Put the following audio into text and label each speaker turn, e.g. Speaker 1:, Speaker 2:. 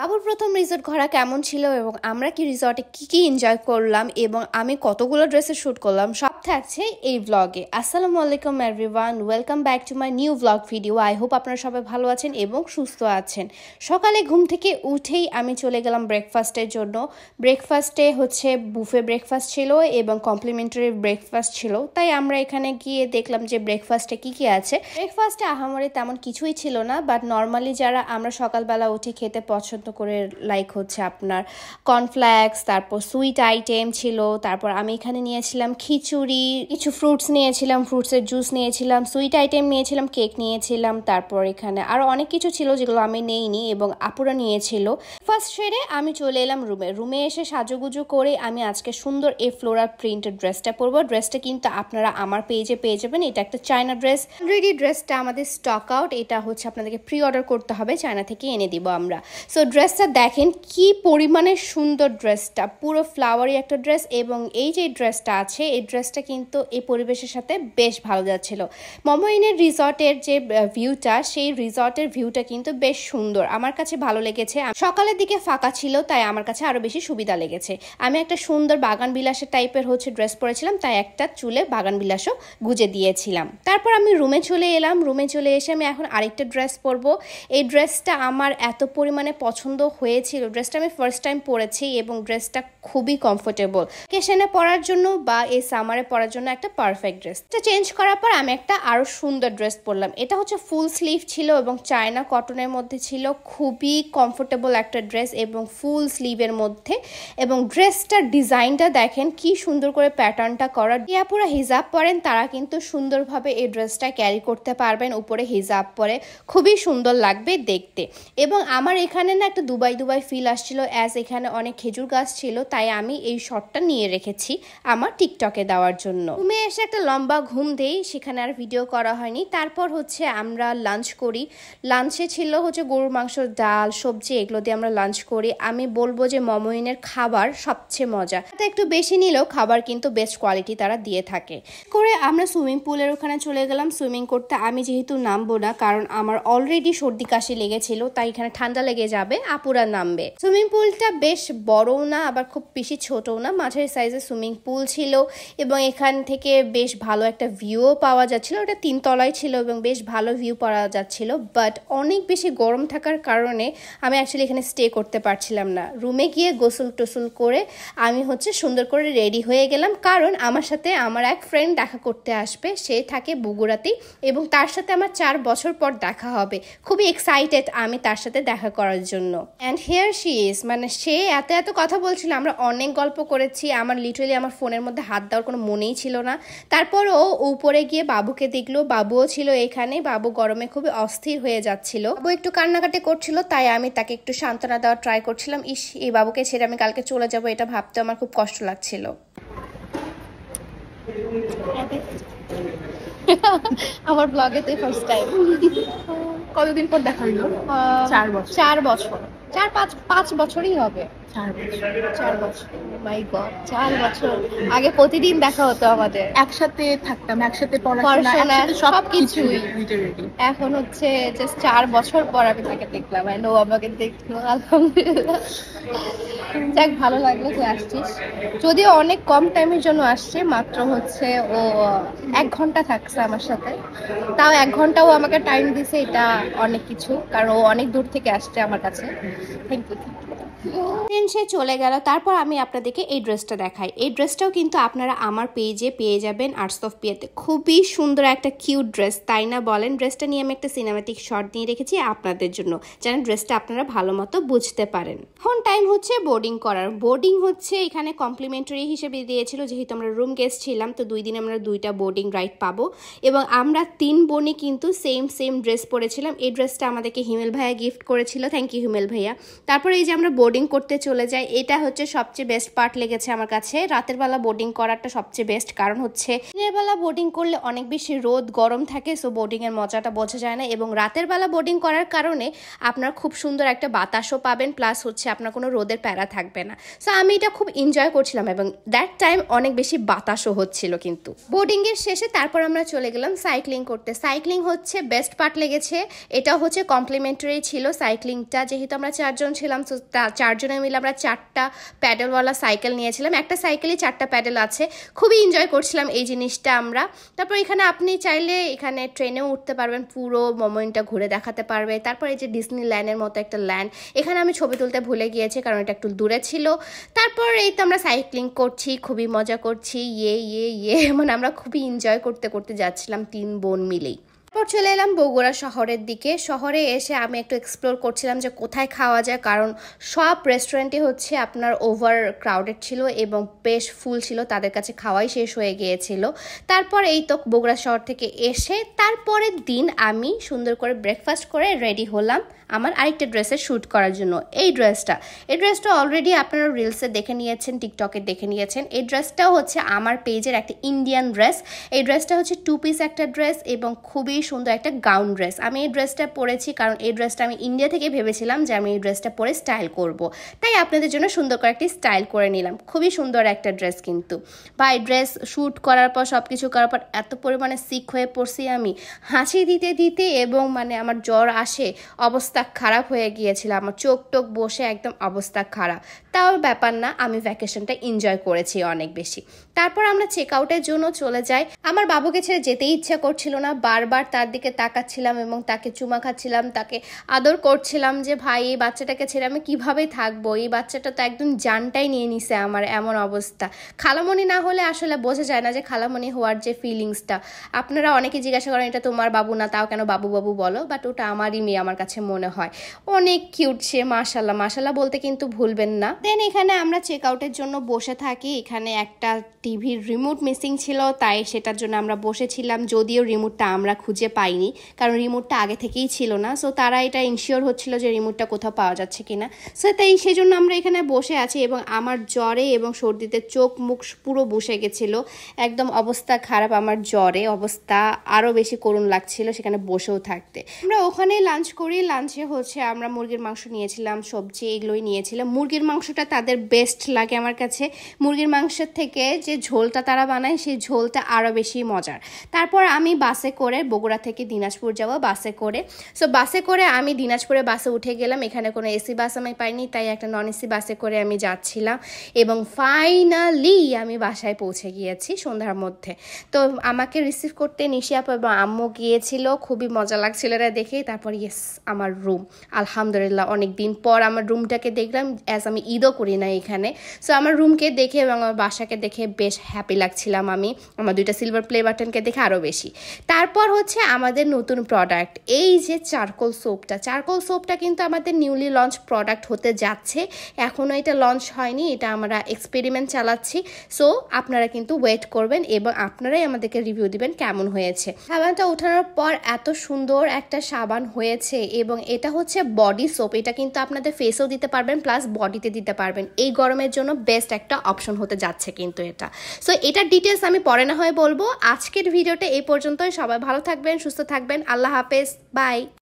Speaker 1: বাবুর প্রথম রিসর্ট ঘোরা কেমন ছিল এবং আমরা কি রিসর্টে কি কি এনজয় করলাম এবং আমি কতগুলো ড্রেসে শ্যুট করলাম সব থাকছে এই ব্লগে আসসালামু আলাইকুম everyone welcome back to my new blog video I hope আপনারা সবাই ভালো আছেন এবং সুস্থ আছেন সকালে ঘুম থেকে উঠেই আমি চলে গেলাম ব্রেকফাস্টের জন্য ব্রেকফাস্টে হচ্ছে বুফে ব্রেকফাস্ট ছিল এবং কমপ্লিমেন্টারি ব্রেকফাস্ট ছিল তাই আমরা এখানে গিয়ে দেখলাম যে ব্রেকফাস্টে কি কি আছে ব্রেকফাস্টে আহামরে তেমন কিছুই ছিল না বাট নর্মালি যারা আমরা সকালবেলা উঠে খেতে পছন্দ পছন্দ করে লাইক হচ্ছে আপনার কর্নফ্ল্যাক্স তারপর সুইট আইটেম ছিল তারপর আমি এখানে নিয়েছিলাম খিচুড়ি কিছু ফ্রুটস নিয়েছিলাম ফ্রুটসের জুস নিয়েছিলাম সুইট আইটেম নিয়েছিলাম কেক নিয়েছিলাম তারপর এখানে আরও অনেক কিছু ছিল যেগুলো আমি নেইনি এবং আপুরা নিয়েছিল ফার্স্ট সেরে আমি চলে এলাম রুমে রুমে এসে সাজুগুজু করে আমি আজকে সুন্দর এ ফ্লোরার প্রিন্টের ড্রেসটা পরবো ড্রেসটা কিন্তু আপনারা আমার পেজে পেয়ে যাবেন এটা একটা চায়না ড্রেস অলরেডি ড্রেসটা আমাদের স্টক আউট এটা হচ্ছে আপনাদেরকে প্রি অর্ডার করতে হবে চায়না থেকে এনে দিব আমরা সো ড্রেসটা দেখেন কি পরিমাণে সুন্দর ড্রেসটা পুরো ফ্লাওয়ারি একটা ড্রেস এবং এই যে ড্রেসটা আছে এই ড্রেসটা কিন্তু এই পরিবেশের সাথে বেশ ভালো যাচ্ছিল মমইনের রিসর্টের যে ভিউটা সেই রিসর্টের ভিউটা কিন্তু বেশ সুন্দর আমার কাছে ভালো লেগেছে সকালের দিকে ফাঁকা ছিল তাই আমার কাছে আরও বেশি সুবিধা লেগেছে আমি একটা সুন্দর বাগান বিলাসের টাইপের হচ্ছে ড্রেস পরেছিলাম তাই একটা চুলে বাগান বিলাসও গুজে দিয়েছিলাম তারপর আমি রুমে চলে এলাম রুমে চলে এসে আমি এখন আরেকটা ড্রেস পরবো এই ড্রেসটা আমার এত পরিমাণে পছন্দ পছন্দ হয়েছিল ড্রেসটা আমি ফার্স্ট টাইম পরেছি এবং ড্রেসটা খুবই কমফোর্টেবল কেশনে পরার জন্য বা এই সামারে পরার জন্য একটা পারফেক্ট ড্রেস এটা চেঞ্জ করার পর আমি একটা আরও সুন্দর ড্রেস পরলাম এটা হচ্ছে ফুল স্লিভ ছিল এবং চায়না কটনের মধ্যে ছিল খুবই কমফোর্টেবল একটা ড্রেস এবং ফুল স্লিভের মধ্যে এবং ড্রেসটার ডিজাইনটা দেখেন কি সুন্দর করে প্যাটার্নটা করা পুরো হিজাব পরেন তারা কিন্তু সুন্দরভাবে এই ড্রেসটা ক্যারি করতে পারবেন উপরে হিজাব পরে খুবই সুন্দর লাগবে দেখতে এবং আমার এখানে না একটা দুবাই দুবাই ফিল আসছিল অ্যাজ এখানে অনেক খেজুর গাছ ছিল তাই আমি এই শটটা নিয়ে রেখেছি আমার টিকটকে দেওয়ার জন্য ঘুমে এসে একটা লম্বা ঘুম দেই সেখানে আর ভিডিও করা হয়নি তারপর হচ্ছে আমরা লাঞ্চ করি লাঞ্চে ছিল হচ্ছে গরুর মাংস ডাল সবজি এগুলো দিয়ে আমরা লাঞ্চ করি আমি বলবো যে মমইনের খাবার সবচেয়ে মজা তা একটু বেশি নিলেও খাবার কিন্তু বেস্ট কোয়ালিটি তারা দিয়ে থাকে করে আমরা সুইমিং পুলের ওখানে চলে গেলাম সুইমিং করতে আমি যেহেতু নামবো না কারণ আমার অলরেডি সর্দি কাশি লেগেছিল তাই এখানে ঠান্ডা লেগে যাবে আপুরা নামবে সুইমিং পুলটা বেশ বড়ও না আবার খুব বেশি ছোটও না মাঝের সাইজে সুইমিং পুল ছিল এবং এখান থেকে বেশ ভালো একটা ভিউও পাওয়া যাচ্ছিল ওটা তিনতলায় ছিল এবং বেশ ভালো ভিউ পাওয়া যাচ্ছিল বাট অনেক বেশি গরম থাকার কারণে আমি অ্যাকচুয়ালি এখানে স্টে করতে পারছিলাম না রুমে গিয়ে গোসল টোসল করে আমি হচ্ছে সুন্দর করে রেডি হয়ে গেলাম কারণ আমার সাথে আমার এক ফ্রেন্ড দেখা করতে আসবে সে থাকে বগুড়াতেই এবং তার সাথে আমার চার বছর পর দেখা হবে খুবই এক্সাইটেড আমি তার সাথে দেখা করার জন্য জন্য অ্যান্ড হেয়ার শি ইজ মানে সে এত এত কথা বলছিল আমরা অনেক গল্প করেছি আমার লিটারেলি আমার ফোনের মধ্যে হাত দেওয়ার কোনো মনেই ছিল না তারপর ও উপরে গিয়ে বাবুকে দেখলো বাবুও ছিল এখানে বাবু গরমে খুবই অস্থির হয়ে যাচ্ছিল বাবু একটু কান্নাকাটি করছিল তাই আমি তাকে একটু সান্ত্বনা দেওয়ার ট্রাই করছিলাম ইস এই বাবুকে ছেড়ে আমি কালকে চলে যাব এটা ভাবতে আমার খুব কষ্ট লাগছিল আমার ব্লগেতে ফার্স্ট টাইম কতদিন পর দেখা হলো চার বছর চার বছর চার পাঁচ পাঁচ বছরই হবে চার বছর চার বছর মাই oh গড চার বছর আগে প্রতিদিন দেখা হতো আমাদের একসাথে থাকতাম একসাথে সবকিছুই এখন হচ্ছে জাস্ট চার বছর পর আমি তাকে দেখলাম আই নো আমাকে দেখলো আলহামদুলিল্লাহ যাক ভালো লাগলো তুই আসছিস যদিও অনেক কম টাইমের জন্য আসছে মাত্র হচ্ছে ও এক ঘন্টা থাকছে আমার সাথে তাও এক ঘন্টাও আমাকে টাইম দিছে এটা অনেক কিছু কারণ ও অনেক দূর থেকে আসছে আমার কাছে থ্যাংক ইউ দেন সে চলে গেল তারপর আমি আপনাদেরকে এই ড্রেসটা দেখাই এই ড্রেসটাও কিন্তু আপনারা আমার পেজে পেয়ে যাবেন আর্টস অফ পিয়াতে খুবই সুন্দর একটা কিউট ড্রেস তাই না বলেন ড্রেসটা নিয়ে আমি একটা সিনেমাটিক শট নিয়ে রেখেছি আপনাদের জন্য যেন ড্রেসটা আপনারা ভালো মতো বুঝতে পারেন এখন টাইম হচ্ছে বোর্ডিং করার বোর্ডিং হচ্ছে এখানে কমপ্লিমেন্টারি হিসেবে দিয়েছিল যেহেতু আমরা রুম গেস্ট ছিলাম তো দুই দিন আমরা দুইটা বোর্ডিং রাইড পাবো এবং আমরা তিন বোনই কিন্তু সেম সেম ড্রেস পরেছিলাম এই ড্রেসটা আমাদেরকে হিমেল ভাইয়া গিফট করেছিল থ্যাংক ইউ হিমেল ভাইয়া তারপরে এই যে আমরা বোর্ডিং করতে চলে যায় এটা হচ্ছে সবচেয়ে বেস্ট পার্ট লেগেছে আমার কাছে রাতের বেলা বোর্ডিং করাটা সবচেয়ে বেস্ট কারণ হচ্ছে দিনের বেলা বোর্ডিং করলে অনেক বেশি রোদ গরম থাকে সো বোর্ডিংয়ের মজাটা বোঝা যায় না এবং রাতের বেলা বোর্ডিং করার কারণে আপনার খুব সুন্দর একটা বাতাসও পাবেন প্লাস হচ্ছে আপনার কোনো রোদের প্যারা থাকবে না সো আমি এটা খুব এনজয় করছিলাম এবং দ্যাট টাইম অনেক বেশি বাতাসও হচ্ছিল কিন্তু বোর্ডিংয়ের শেষে তারপর আমরা চলে গেলাম সাইক্লিং করতে সাইক্লিং হচ্ছে বেস্ট পার্ট লেগেছে এটা হচ্ছে কমপ্লিমেন্টারি ছিল সাইক্লিংটা যেহেতু আমরা চারজন ছিলাম সো চারজনে মিলে আমরা চারটা প্যাডেলওয়ালা সাইকেল নিয়েছিলাম একটা সাইকেলে চারটা প্যাডেল আছে খুবই এনজয় করছিলাম এই জিনিসটা আমরা তারপর এখানে আপনি চাইলে এখানে ট্রেনেও উঠতে পারবেন পুরো মোমেন্টটা ঘুরে দেখাতে পারবে তারপর এই যে ডিসনি ল্যান্ডের মতো একটা ল্যান্ড এখানে আমি ছবি তুলতে ভুলে গিয়েছি কারণ এটা একটু দূরে ছিল তারপর এই তো আমরা সাইক্লিং করছি খুবই মজা করছি ইয়ে ইয়ে ইয়ে মানে আমরা খুবই এনজয় করতে করতে যাচ্ছিলাম তিন বোন মিলেই তারপর চলে এলাম বগুড়া শহরের দিকে শহরে এসে আমি একটু এক্সপ্লোর করছিলাম যে কোথায় খাওয়া যায় কারণ সব রেস্টুরেন্টই হচ্ছে আপনার ওভার ক্রাউডেড ছিল এবং বেশ ফুল ছিল তাদের কাছে খাওয়াই শেষ হয়ে গিয়েছিল তারপর এই তো বগুড়া শহর থেকে এসে তারপরের দিন আমি সুন্দর করে ব্রেকফাস্ট করে রেডি হলাম আমার আরেকটা ড্রেসে শ্যুট করার জন্য এই ড্রেসটা এই ড্রেসটা অলরেডি আপনারা রিলসে দেখে নিয়েছেন টিকটকে দেখে নিয়েছেন এই ড্রেসটাও হচ্ছে আমার পেজের একটা ইন্ডিয়ান ড্রেস এই ড্রেসটা হচ্ছে টু পিস একটা ড্রেস এবং খুবই সুন্দর একটা গাউন ড্রেস আমি এই ড্রেসটা পরেছি কারণ এই ড্রেসটা আমি ইন্ডিয়া থেকে ভেবেছিলাম যে আমি এই ড্রেসটা পরে স্টাইল করব। তাই আপনাদের জন্য সুন্দর করে একটি স্টাইল করে নিলাম খুবই সুন্দর একটা ড্রেস কিন্তু বা এই ড্রেস শ্যুট করার পর সব কিছু করার পর এত পরিমাণে সিক হয়ে পড়ছি আমি হাসি দিতে দিতে এবং মানে আমার জ্বর আসে অবস্থা খারাপ হয়ে গিয়েছিল আমার চোখ টোক বসে একদম অবস্থা খারাপ তাও ব্যাপার না আমি ভ্যাকেশনটা এনজয় করেছি অনেক বেশি তারপর আমরা চেক আউটের জন্য চলে যাই আমার বাবুকে ছেড়ে যেতেই ইচ্ছা করছিল না বারবার তার দিকে তাকাচ্ছিলাম এবং তাকে চুমা খাচ্ছিলাম তাকে আদর করছিলাম যে ভাই এই বাচ্চাটাকে ছেড়ে আমি কিভাবে থাকবো এই বাচ্চাটা তো একদম জানটাই নিয়ে নিছে আমার এমন অবস্থা খালামণি না হলে আসলে বোঝা যায় না যে খালামণি হওয়ার যে ফিলিংসটা আপনারা অনেকে জিজ্ঞাসা করেন এটা তোমার বাবু না তাও কেন বাবু বাবু বলো বাট ওটা আমারই মেয়ে আমার কাছে মনে হয় অনেক কিউট সে মাসাল্লাহ মাসাল্লাহ বলতে কিন্তু ভুলবেন না দেন এখানে আমরা চেক আউটের জন্য বসে থাকি এখানে একটা টিভির রিমোট মিসিং ছিল তাই সেটার জন্য আমরা বসেছিলাম যদিও রিমোটটা আমরা খুঁজে পাইনি কারণ রিমোটটা আগে থেকেই ছিল না সো তারা এটা ইনশিওর হচ্ছিল যে রিমোটটা কোথাও পাওয়া যাচ্ছে কিনা সো তাই সেই জন্য আমরা এখানে বসে আছি এবং আমার জ্বরে এবং সর্দিতে চোখ মুখ পুরো বসে গেছিলো একদম অবস্থা খারাপ আমার জ্বরে অবস্থা আরও বেশি করুণ লাগছিল সেখানে বসেও থাকতে আমরা ওখানে লাঞ্চ করি লাঞ্চে হচ্ছে আমরা মুরগির মাংস নিয়েছিলাম সবজি এগুলোই নিয়েছিলাম মুরগির মাংস মাংসটা তাদের বেস্ট লাগে আমার কাছে মুরগির মাংসের থেকে যে ঝোলটা তারা বানায় সেই ঝোলটা আরও বেশি মজার তারপর আমি বাসে করে বগুড়া থেকে দিনাজপুর যাব বাসে করে সো বাসে করে আমি দিনাজপুরে বাসে উঠে গেলাম এখানে কোনো এসি বাস আমি পাইনি তাই একটা নন এসি বাসে করে আমি যাচ্ছিলাম এবং ফাইনালি আমি বাসায় পৌঁছে গিয়েছি সন্ধ্যার মধ্যে তো আমাকে রিসিভ করতে নিশিয়া এবং আম্মু গিয়েছিল খুবই মজা লাগছিল এরা দেখে তারপর ইয়েস আমার রুম আলহামদুলিল্লাহ অনেক দিন পর আমার রুমটাকে দেখলাম অ্যাজ আমি ঈদ ঈদও করি না এখানে সো আমার রুমকে দেখে এবং আমার বাসাকে দেখে বেশ হ্যাপি লাগছিলাম আমি আমার দুইটা সিলভার প্লে বাটনকে দেখে আরও বেশি তারপর হচ্ছে আমাদের নতুন প্রোডাক্ট এই যে চারকোল সোপটা চারকোল সোপটা কিন্তু আমাদের নিউলি লঞ্চ প্রোডাক্ট হতে যাচ্ছে এখনও এটা লঞ্চ হয়নি এটা আমরা এক্সপেরিমেন্ট চালাচ্ছি সো আপনারা কিন্তু ওয়েট করবেন এবং আপনারাই আমাদেরকে রিভিউ দিবেন কেমন হয়েছে সাবানটা ওঠানোর পর এত সুন্দর একটা সাবান হয়েছে এবং এটা হচ্ছে বডি সোপ এটা কিন্তু আপনাদের ফেসেও দিতে পারবেন প্লাস বডিতে দিতে পারবেন এই গরমের জন্য বেস্ট একটা অপশন হতে যাচ্ছে কিন্তু এটা সো এটার ডিটেলস আমি পরে না হয় বলবো আজকের ভিডিওটা এই পর্যন্তই সবাই ভালো থাকবেন সুস্থ থাকবেন আল্লাহ হাফেজ বাই